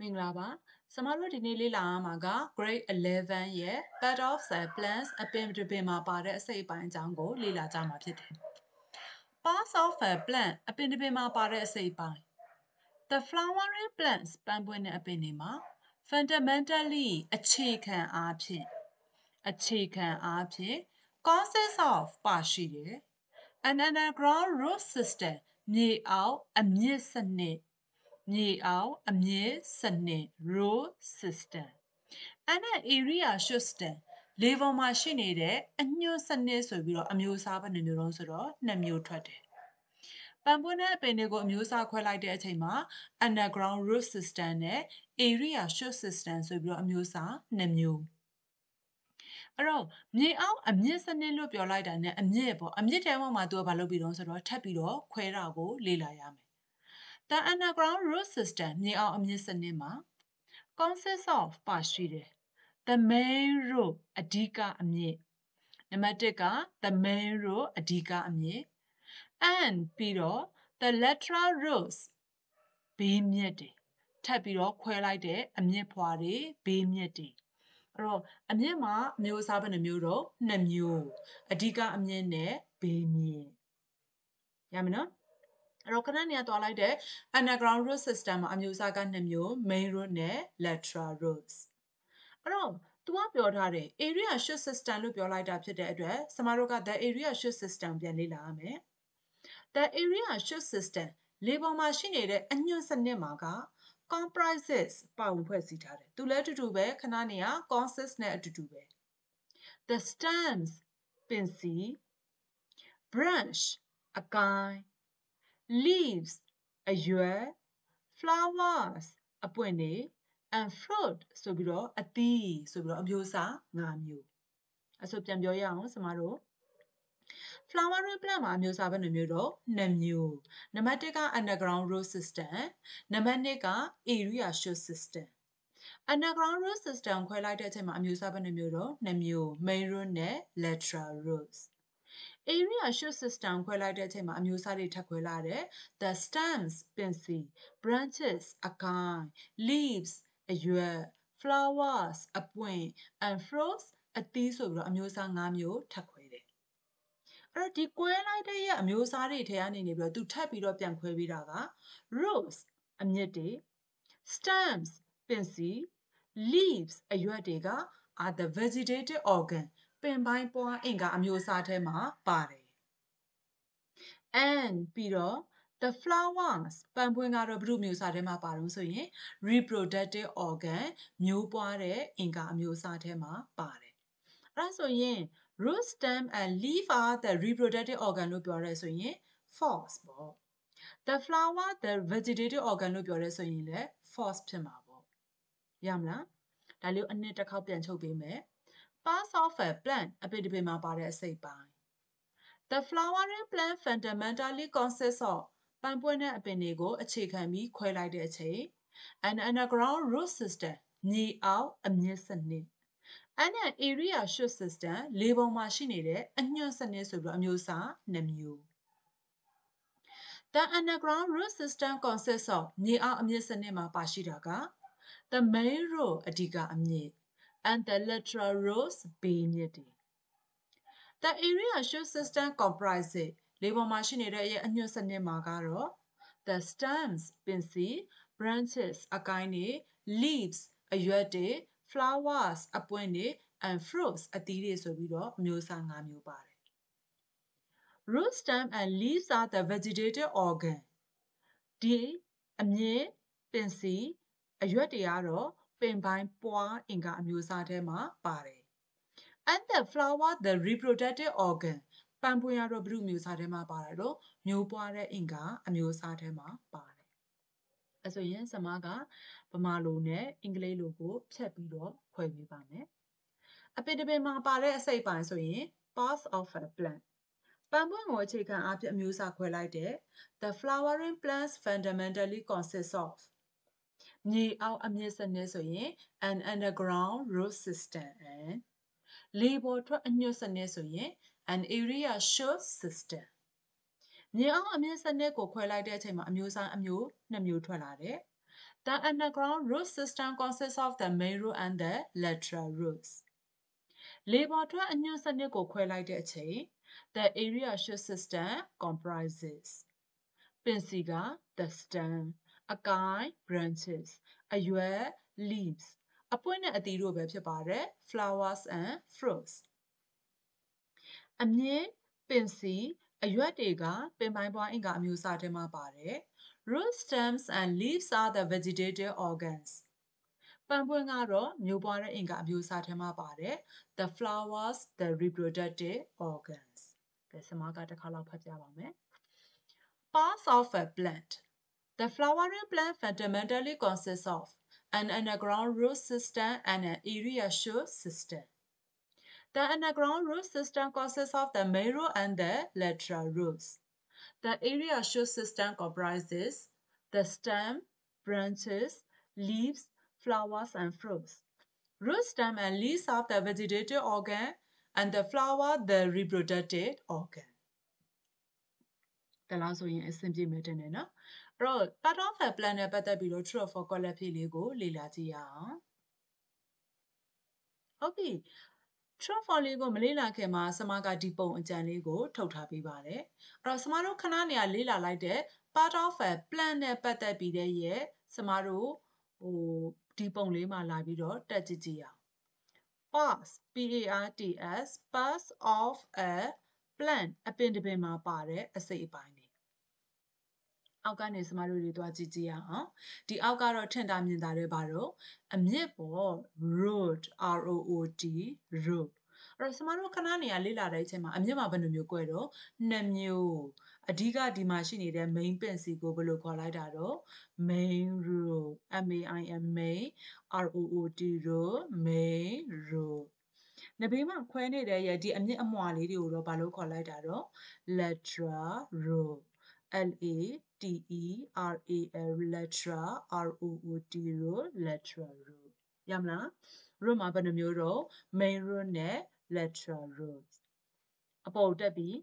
မင်္ဂလာပါကျမတို့ဒီနေ့လေ့လာရမှာက grade 11ရဲ့ part of the plans အပင်တစ်ပင်မှာပါတဲ့အစိတ်အပိုင်းအကြောင်းကိုလေ့လာကြမှာဖြစ်တယ် part of the plant အပင်တစ်ပင်မှာပါတဲ့အစိတ်အပိုင်း the flowering plants ပန်းပွင့်တဲ့အပင်တွေမှာ fundamentally အခြေခံအားဖြင့်အခြေခံအားဖြင့် causes of ပါရှိတယ် an underground root system မြေအောက်အမြစ်စနစ်မြေအောင်အမြဲစနစ် row system အဲ့နဲ့ area should stand လေပေါ်မှာရှိနေတဲ့အညွန့်စနစ်ဆိုပြီးတော့အမျိုးအစားပဲနှမျိုးလုံးဆိုတော့နှစ်မျိုးထွက်တယ်ပန်ပွန်းတဲ့အပင်တွေကိုအမျိုးအစားခွဲလိုက်တဲ့အချိန်မှာ underground root system နဲ့ area shoot system ဆိုပြီးတော့အမျိုးအစားနှစ်မျိုးအဲ့တော့မြေအောင်အမြင့်စနစ်လို့ပြောလိုက်တာနဲ့အမြင့်ပေါ့အမြင့်တဲမှာမှသူကဘာလုပ်ပြီးတော့ဆိုတော့ထပ်ပြီးတော့ခွဲတာကိုလေ့လာရမယ် The underground root system မြေအောက်အမြင့်စနစ်မှာ consists of ပါရှိတယ် The main root အဓိကအမြင့်နံပါတ်1က the main root အဓိကအမြင့် and ပြီးတော့ the lateral roots ဘေးမြက်တွေထပ်ပြီးတော့ခွဲလိုက်တဲ့အမြင့်ဖွာတွေဘေးမြက်တွေအဲ့တော့အမြင့်မှာအမျိုးအစားဘယ်နှမျိုးတော့2မျိုးအဓိကအမြင့်နဲ့ဘေးမြင့်ရမယ်နော်အဲ့တော့ခဏနေရသွားလိုက်တဲ့ underground root system မှာအမျိုးအစားက2မျိုး main root နဲ့ lateral roots အဲ့တော့သူကပြောထားတယ် area shoot system လို့ပြောလိုက်တာဖြစ်တဲ့အတွက်စမတို့က the area shoot system ပြန်လေ့လာရမယ် the area shoot system လေပေါ်မှာရှိနေတဲ့အညွန့်စနစ်မှာက comprises ပါဝင်ဖွဲ့စည်းထားတယ်သူလည်းအတူတူပဲခဏနေရ consist နဲ့အတူတူပဲ the stems ပင်စီ branch အကိုင်း leaves အရွက် flowers အပွင့်တွေ and fruit ဆိုပြီးတော့အသီးဆိုပြီးတော့အမျိုးအစား၅မျိုးအဆိုပြန်ပြောရအောင်ကျမတို့ flowering plant မှာအမျိုးအစားဘယ်နှမျိုးတော့2မျိုးနံပါတ်1က underground root system နံပါတ်2က area shoot system underground root system ခွဲလိုက်တဲ့အချိန်မှာအမျိုးအစားဘယ်နှမျိုးတော့2မျိုး main root နဲ့ lateral roots area shoot system ခွဲလိုက်တဲ့အချိန်မှာအမျိုးအစားတွေထပ်ခွဲလာတယ် the stems ပင်စီ branches အကိုင်း leaves အရွက် flowers အပွင့် and fruits အသီးဆိုပြီးတော့အမျိုးအစား၅မျိုးထပ်ခွဲတယ်အဲ့တော့ဒီကွဲလိုက်တဲ့ရဲ့အမျိုးအစားတွေထဲကနေနေပြီးတော့သူထပ်ပြီးတော့ပြန်ခွဲပေးတာက roots အမြစ်တွေ stems ပင်စီ leaves အရွက်တွေက are the vegetative organ င်ပိုင်းပွားအင်္ဂါအမျိုးအစားထဲမှာပါတယ် and ပြီးတော့ the flowers ပန်ပွင့်ကတော့ဘယ်လိုမျိုးစားထဲမှာပါတော့ဆိုရင် reproductive organ မျိုးပွားတဲ့အင်္ဂါအမျိုးအစားထဲမှာပါတယ်အဲဒါဆိုရင် root stem and leaf are the reproductive organ လို့ပြောရဲဆိုရင် false ပေါ့ the flower the vegetative organ လို့ပြောရဲဆိုရင်လည်း false ဖြစ်မှာပေါ့ရမလားဒါလေးကိုအနှစ်တစ်ခေါက်ပြန်ချုပ်ပေးမယ် parts of a plant အပိတပင်မှာပါတဲ့အစိတ်ပိုင်း the flowering plant fundamentally consists of ပန်းပွင့်တဲ့အပင်တွေကိုအခြေခံပြီးခွဲလိုက်တဲ့အချိန် an underground root system မြေအောက်အမြင့်စနစ် and an area shoot system လေပုံမှာရှိနေတဲ့အညွန့်စနစ်ဆိုပြီးတော့အမျိုးအစား2မျိုး the underground root system consists of မြေအောက်အမြင့်စနစ်မှာပါရှိတာက the main root အဓိကအမြင့် and the lateral rows ဘေးမြစ်တွေ the area shoe system comprises လေပေါ်မှာရှိနေတဲ့အရဲ့အညွတ်စနစ်မှာကတော့ the stems ပင်စီ branches အကိုင်းတွေ leaves အရွက်တွေ flowers အပွင့်တွေ and fruits အသီးတွေဆိုပြီးတော့အမျိုးအစား၅မျိုးပါတယ် root stem and leaves are the vegetative organ ဒီအမြင်ပင်စီအရွက်တွေကတော့ပင်ပိုင်းပွားအင်္ဂါအမျိုးအစားထဲမှာပါတယ် and the flower the reproductive organ ပန်ပွင့်ရတော့ဘယ်လိုမျိုးစားထဲမှာပါတယ်လို့မျိုးပွားတဲ့အင်္ဂါအမျိုးအစားထဲမှာပါတယ်အဲဆိုရင်စမားကဗမာလိုနဲ့အင်္ဂလိပ်လိုကိုဖြတ်ပြီးတော့ခွဲပြီးပါမယ်အပင်တပင်မှာ ပါတဲ့အစိတ်ပိုင်းဆိုရင် parts of a plant ပန်ပွင့်ကိုအခြေခံအဖြစ်အမျိုးအစားခွဲလိုက်တဲ့ the flowering plants fundamentally consists of မြေအောက်အမြင့်စနစ်ဆိုရင် an underground road system and လေပေါ်ထွက်အညွတ်စနစ်ဆိုရင် an area short system မြေအောက်အမြင့်စနစ်ကိုခွဲလိုက်တဲ့အချိန်မှာအမျိုးအစားအမျိုးနှစ်မျိုးထွက်လာတယ် The underground road system consists of the main road and the lateral roads လေပေါ်ထွက်အညွတ်စနစ်ကိုခွဲလိုက်တဲ့အချိန် the area short system comprises ပင်စီက the stem အကိုင် branches အရွက် leaves အပွင့်နဲ့အသီးတို့ပဲဖြစ်ပါတယ် flowers and fruits အမြင့်ပင်စီအရွက်တွေကပင်ပိုင်းပွားအင်္ဂါအမျိုးအစားထဲမှာပါတယ် root stems and leaves are the vegetative organs ပန်ပွင့်ကတော့မျိုးပွားတဲ့အင်္ဂါအမျိုးအစားထဲမှာပါတယ် the flowers the reproductive organs ဒါစမကတစ်ခါလောက်ဖတ်ပြပါမယ် parts of a plant The flowering plant fundamentally consists of an underground root system and an area shoot system. The underground root system consists of the main root and the lateral roots. The area shoot system comprises the stem, branches, leaves, flowers, and fruits. Root stem and leaves are the vegetative organ and the flower the reproductive organ. ဒါလားဆိုရင်အဆင်ပြေမယ်တင်တယ်နော်တော့ part of a plan နဲ့ပတ်သက်ပြီးတော့ true or false column ဖြစ်လေးကို လေ့လာကြည့်ရအောင်ဟုတ်ပြီ true for လေးကိုမလေ့လာခင်မှာဆမကဒီပုံအကြံလေးကို ထုတ်ထားပေးပါတယ်အဲ့တော့ဆမတို့ခဏနေရလေ့လာလိုက်တဲ့ part of a plan နဲ့ပတ်သက်ပြီးတဲ့ရဲ့ဆမတို့ဟိုဒီပုံလေးမှာလာပြီးတော့တက်ကြည့်ကြည့်ရအောင် pass p a r t s pass of a plan အပင်တပင်မှာပါတဲ့အစိတ်အပိုင်းအောက်ကနေကျမတို့တွေသွားကြည့်ကြည့်ရအောင်ဒီအောက်ကတော့ထင်တာမြင်တာတွေပါတော့အမြင့်ပေါ် road r o o d road အဲ့တော့ကျမတို့ခဏနေရလေ့လာတဲ့အချိန်မှာအမြင့်မှာဘယ်လိုမျိုးကွဲတော့နှစ်မျိုးအဓိကဒီမှာရှိနေတဲ့ main ပင်စီကိုဘယ်လိုခေါ်လိုက်တာတော့ main road m a i n main r o o d road main road နဘေးမှာခွဲနေတဲ့ရဲ့ဒီအမြင့်အမွာလေးတွေကိုတော့ဘာလို့ခေါ်လိုက်တာတော့ lateral road lateral lateral root root lateral root ရမလား root မှာဘယ်နှမျိုးတော့ main root နဲ့ lateral root အပေါ်တက်ပြီး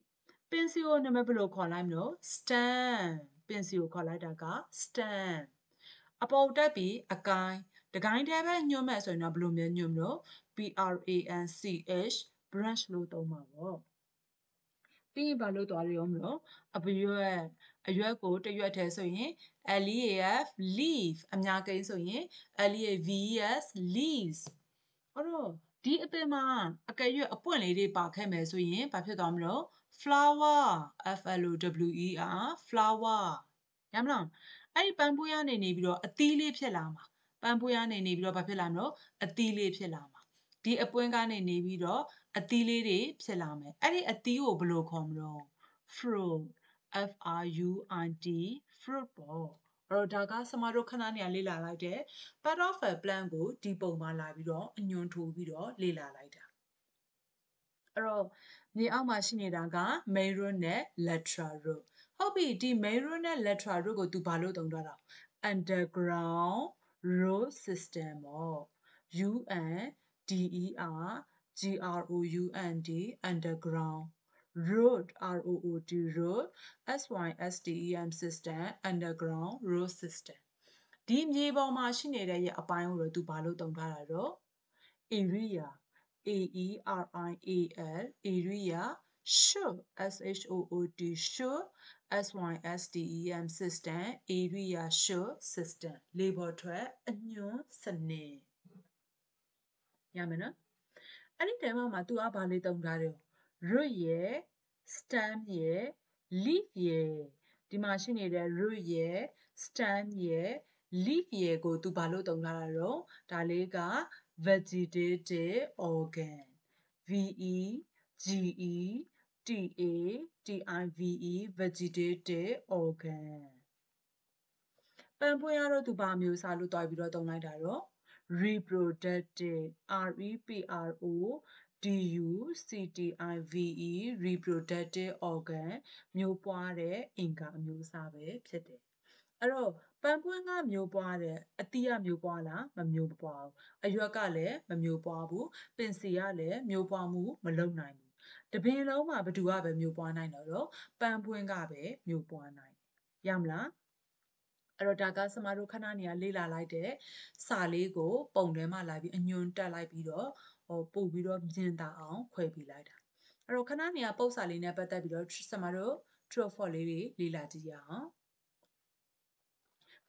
pencil ကိုနာမည်ဘယ်လိုခေါ်လိုက်မလို့ stand pencil ကိုခေါ်လိုက်တာက stand အပေါ်တက်ပြီးအကိုင်းတကိုင်းတည်းပဲညွှန်းမဲ့ဆိုရင်တော့ဘယ်လိုမျိုးညွှန်းမလို့ branch branch လို့သုံးပါပေါ့ပြီးရင်ဘာလို့သွားရုံမလို့အရွက်အရွက်ကိုတရွက်ထဲဆိုရင် leaf leaf အများကိန်းဆိုရင် leaves leaves အဲ့တော့ဒီအပင်မှာအကဲရွက်အပွင့်လေးတွေပါခဲ့မယ်ဆိုရင်ဘာဖြစ်သွားမလို့ flower f l o w e r flower ရမလားအဲ့ဒီပန်ပွေးရနေနေပြီးတော့အသီးလေးဖြစ်လာမှာပန်ပွေးရနေနေပြီးတော့ဘာဖြစ်လာမလို့အသီးလေးဖြစ်လာမှာဒီအပွင့်ကနေနေပြီးတော့အသီးလေးတွေဖြစ်လာမယ်အဲ့ဒီအသီးကိုဘယ်လိုခေါ်မလို့ fruit f r u i t fruit ပေါ့အော်ဒါကစမတို့ခဏနေရလေ့လာလိုက်တဲ့ part of a plan ကိုဒီပုံမှာလာပြီးတော့အညွန်ထိုးပြီးတော့လေ့လာလိုက်တာအဲ့တော့မြေအောက်မှာရှိနေတာက main road နဲ့ lateral road ဟုတ်ပြီဒီ main road နဲ့ lateral road ကို तू ဘာလို့သုံးထားတာ underground road system ပေါ့ UN D-E-R-G-R-O-U-N-D underground road road road system system underground road system ဒီမြေပေါ်မှာရှိနေတဲ့ရဲ့အပိုင်းကိုတော့သူဘာလို့တုံထားတာတော့ area a e r i a l area show s h o o t show s y s t e m system area show system label ထွက်အညွန်းစနစ်ရမယ်နော်အဲ့ဒီတဲမမှာ तू ကဘာလေးသုံးထားတယ် root ရယ် stem ရယ် leaf ရယ်ဒီမှာရှိနေတဲ့ root ရယ် stem ရယ် leaf ရယ်ကို तू ဘာလို့သုံးထားတာတော့ဒါလေးက vegetative organ V E G E T A T I V E vegetative organ ပန်ပွင့်ရတော့ तू ဘာမျိုးစားလို့တွားပြီးတော့သုံးလိုက်တာတော့ reproductive r e p r o d u c t i v e reproductive organ မျိုးပွားတဲ့အင်္ဂါအမျိုးအစားပဲဖြစ်တယ်အဲ့တော့ပန်းပွင့်ကမျိုးပွားတယ်အတီးကမျိုးပွားလားမမျိုးပွားဘူးအရွက်ကလည်းမမျိုးပွားဘူးပင်စီကလည်းမျိုးပွားမှုမလုပ်နိုင်ဘူးတပင်လုံးမှာဘသူကပဲမျိုးပွားနိုင်တော့ပန်းပွင့်ကပဲမျိုးပွားနိုင် ရမလားအဲ့တော့ဒါကစမတို့ခဏနေရလေးလာလိုက်တဲ့စာလေးကိုပုံထဲမှာလာပြီးအညွန်တက်လိုက်ပြီးတော့ဟိုပို့ပြီးတော့မြင်သာအောင်ခွဲပြီးလိုက်တာအဲ့တော့ခဏနေရပုတ်စာလေးနဲ့ပတ်သက်ပြီးတော့စမတို့ true or false လေးတွေလေးလာကြည့်ရအောင်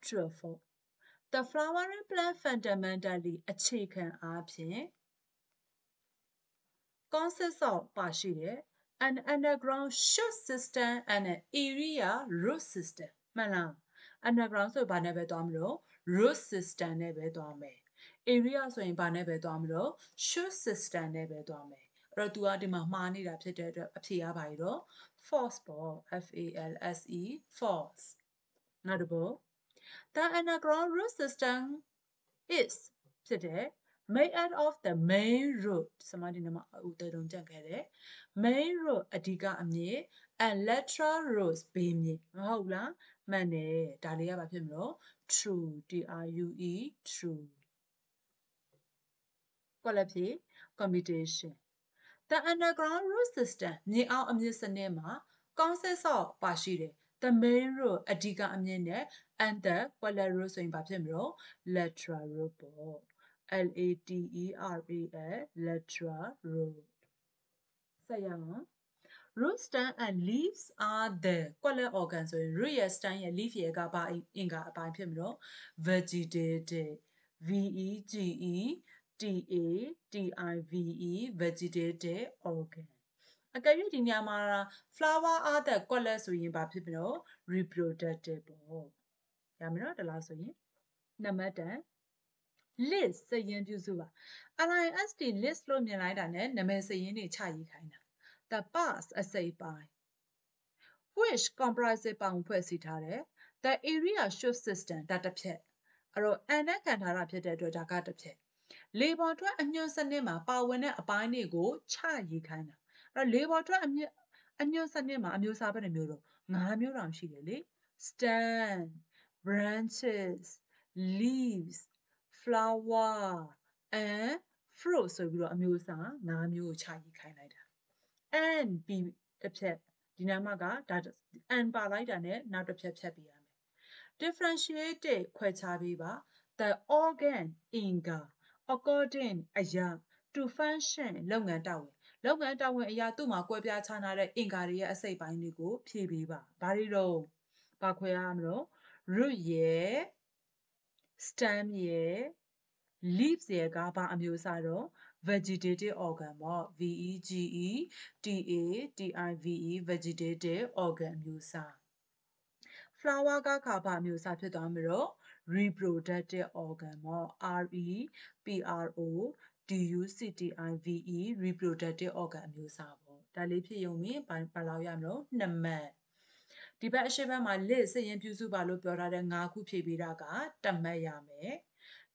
true or false the flowering plant fundamentally အခြေခံအားဖြင့် consists of ပါရှိတယ် an underground shoot system and an area root system မှန်လား underground ဆိုဘာနဲ့ပဲသွားမလို့ root system နဲ့ပဲသွားမယ် area ဆိုရင်ဘာနဲ့ပဲသွားမလို့ shoot system နဲ့ပဲသွားမယ်အဲ့တော့ तू ကဒီမှာမှားနေတာဖြစ်တဲ့အတွက်အဖြေရပါရတော့ false ပေါ့ F A L S E false နောက်တစ်ပုဒ် the underground root system is ဖြစ်တယ် made out of the main road စမဒီနမအူတတုံကြံခဲ့တယ် main road အဓိကအမြစ် and lateral roads ဘေးမြစ်မဟုတ်လားမှန်တယ်ဒါလေးကဘာဖြစ်မလို့ true t r u e true ကွက်လက်ဖြစ် commutation the underground root system မြေအောက်အမြင့်စနစ်မှာ concepts of ပါရှိတယ် the main root အဓိကအမြင့်နဲ့ and the lateral root ဆိုရင်ဘာဖြစ်မလို့ lateral root ပေါ့ L A T E R A L lateral root ဆက်ရအောင် root stem and leaves are the color organ ဆိုရင် root ရဲ့ stem ရဲ့ leaf ရဲ့ကဘာအင်္ဂါအပိုင်းဖြစ်မလို့ vegetative v e g e t a t i v e vegetative organ အကယ်၍ဒီညမှာ flower are the color ဆိုရင်ဘာဖြစ်မလို့ reproductive ပေါ့။ရမလို့ဒီလောက်ဆိုရင်နံပါတ်10 list စရင်ပြုစုပါ RIST list လို့မြင်လိုက်တာ ਨੇ နာမည်စရင်တွေခြာရေးခိုင်းတာ the past အစိပ်ပိုင်း which comprehensive ပေါင်းဖွဲ့စည်းထားတယ် the area should system ဒါတစ်ဖြက်အဲ့တော့ n နဲ့ခံထားတာဖြစ်တဲ့အတွက်ဒါကတစ်ဖြက်လေပေါ်ထွက်အညွန့်စနစ်မှာပါဝင်တဲ့အပိုင်းတွေကိုချရေးခိုင်းတာအဲ့တော့လေပေါ်ထွက်အမြင့်အညွန့်စနစ်မှာအမျိုးအစားပဲမျိုးတော့၅မျိုးတောင်ရှိတယ်လေ stand branches leaves flower and fruit ဆိုပြီးတော့အမျိုးအစား၅မျိုးကိုချရေးခိုင်းလိုက်တာ and b အဖြတ်ဒီနာမကဒါ and ပါလိုက်တာနဲ့နောက်တစ်ဖြတ်ဖြတ်ပြရမယ် differentiate ခွဲခြားပေးပါ the organ in ga according အရာ to function လုပ်ငန်းတာဝန်လုပ်ငန်းတာဝန်အရာသူ့မှာကွဲပြားခြားနားတဲ့အင်္ဂါတွေရဲ့အစိတ်ပိုင်းတွေကိုဖြည့်ပေးပါဘာတွေတော့ဘာခွဲရမလို့ root ရဲ့ stem ရဲ့ leaves ရဲ့ကဘာအမျိုးအစားတော့ vegetative organ ပေါ့ V E G E T A T I V E vegetative organ မျိုးစား flower ကကာဗမျိုးစားဖြစ်သွားပြီးတော့ reproductive organ ပေါ့ R E P R O D U C T I V E reproductive organ မျိုးစားပေါ့ဒါလေးဖြစ်ရုံနဲ့ဘာလောက်ရမလို့နှစ်မှတ်ဒီဘက်အရှိဘက်မှာ list စရင်ပြုစုပါလို့ပြောထားတဲ့၅ခုဖြည့်ပေးတာကတမတ်ရမယ်။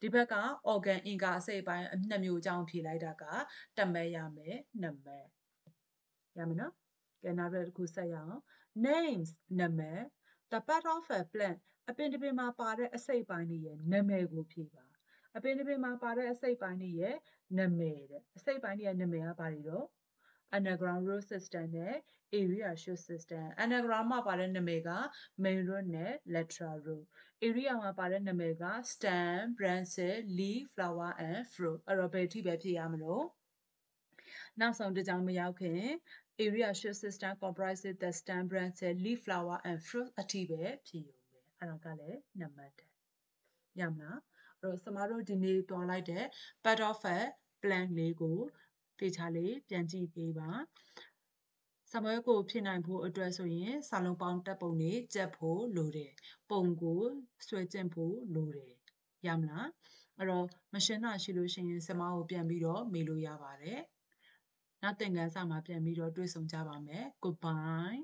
ဒီဘက်က organ အင်္ဂါအစိတ်ပိုင်းနှမျိုးအကြောင်းဖြေလိုက်တာကတမဲရမယ်နှမဲရမယ်နော်ကဲနောက်တစ်ခုဆက်ရအောင် names နှမဲ the part of a plant အပင်တစ်ပင်မှာပါတဲ့အစိတ်ပိုင်းတွေရဲ့နာမည်ကိုဖြေပါအပင်တစ်ပင်မှာပါတဲ့အစိတ်ပိုင်းတွေရဲ့နာမည်တဲ့အစိတ်ပိုင်းတွေရဲ့နာမည်ကဘာတွေတော့ underground road system နဲ့ area shoe system underground မှာပါတဲ့နာမည်က main road နဲ့ lateral road area မှာပါတဲ့နာမည်က stem branches leaf flower and fruit အဲ့တော့ဘယ်အထိပဲဖြစ်ရမလို့နောက်ဆုံးတစ်ကြောင်မရောက်ခင် area shoe system comprises the stem branches leaf flower and fruit အထိပဲဖြစ်ရုံပဲအဲ့ဒါကလည်းနံပါတ်1ရမလားအဲ့တော့ကျမတို့ဒီနေ့တွားလိုက်တဲ့ part of a plan လေးကိုတေချာလေးပြန်ကြည့်ပေးပါဆမွဲကိုဖြစ်နိုင်ဖို့အတွက်ဆိုရင်စာလုံးပေါင်းတက်ပုံတွေကြက်ဖို့လိုတယ်ပုံကိုဆွဲကျင့်ဖို့လိုတယ်ရမလားအဲ့တော့မရှင်းတာရှိလို့ရှိရင် စမကိုပြန်ပြီးတော့မေးလို့ရပါတယ်နောက်သင်ခန်းစာမှာပြန်ပြီးတော့တွေ့ဆုံကြပါမယ် goodbye